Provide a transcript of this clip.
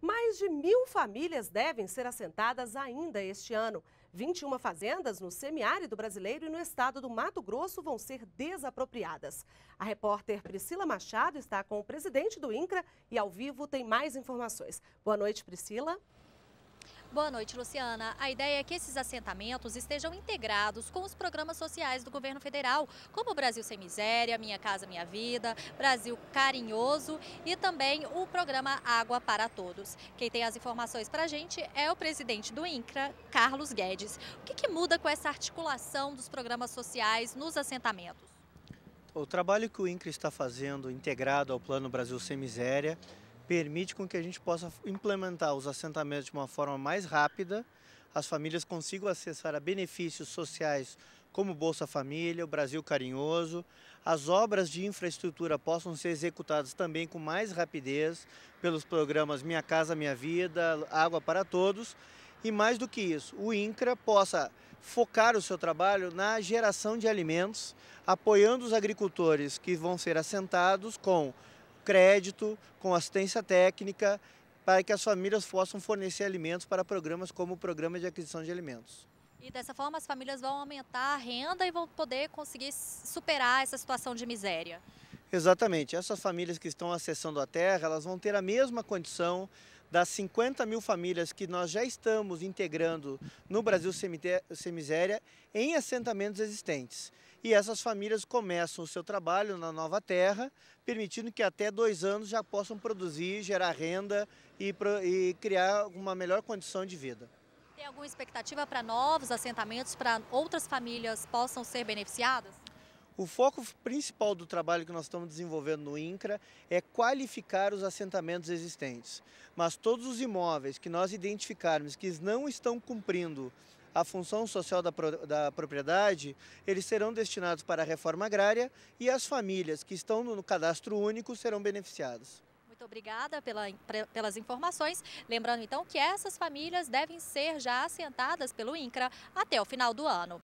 Mais de mil famílias devem ser assentadas ainda este ano. 21 fazendas no semiárido brasileiro e no estado do Mato Grosso vão ser desapropriadas. A repórter Priscila Machado está com o presidente do INCRA e ao vivo tem mais informações. Boa noite, Priscila. Boa noite, Luciana. A ideia é que esses assentamentos estejam integrados com os programas sociais do governo federal, como o Brasil Sem Miséria, Minha Casa Minha Vida, Brasil Carinhoso e também o programa Água para Todos. Quem tem as informações para a gente é o presidente do INCRA, Carlos Guedes. O que, que muda com essa articulação dos programas sociais nos assentamentos? O trabalho que o INCRA está fazendo integrado ao Plano Brasil Sem Miséria permite com que a gente possa implementar os assentamentos de uma forma mais rápida, as famílias consigam acessar a benefícios sociais como Bolsa Família, o Brasil Carinhoso, as obras de infraestrutura possam ser executadas também com mais rapidez pelos programas Minha Casa Minha Vida, Água para Todos e mais do que isso, o INCRA possa focar o seu trabalho na geração de alimentos, apoiando os agricultores que vão ser assentados com crédito, com assistência técnica, para que as famílias possam fornecer alimentos para programas como o Programa de Aquisição de Alimentos. E dessa forma as famílias vão aumentar a renda e vão poder conseguir superar essa situação de miséria. Exatamente. Essas famílias que estão acessando a terra, elas vão ter a mesma condição das 50 mil famílias que nós já estamos integrando no Brasil Sem Miséria em assentamentos existentes e essas famílias começam o seu trabalho na nova terra, permitindo que até dois anos já possam produzir, gerar renda e, e criar uma melhor condição de vida. Tem alguma expectativa para novos assentamentos, para outras famílias possam ser beneficiadas? O foco principal do trabalho que nós estamos desenvolvendo no INCRA é qualificar os assentamentos existentes. Mas todos os imóveis que nós identificarmos que não estão cumprindo a função social da, da propriedade, eles serão destinados para a reforma agrária e as famílias que estão no cadastro único serão beneficiadas. Muito obrigada pela, pelas informações. Lembrando então que essas famílias devem ser já assentadas pelo INCRA até o final do ano.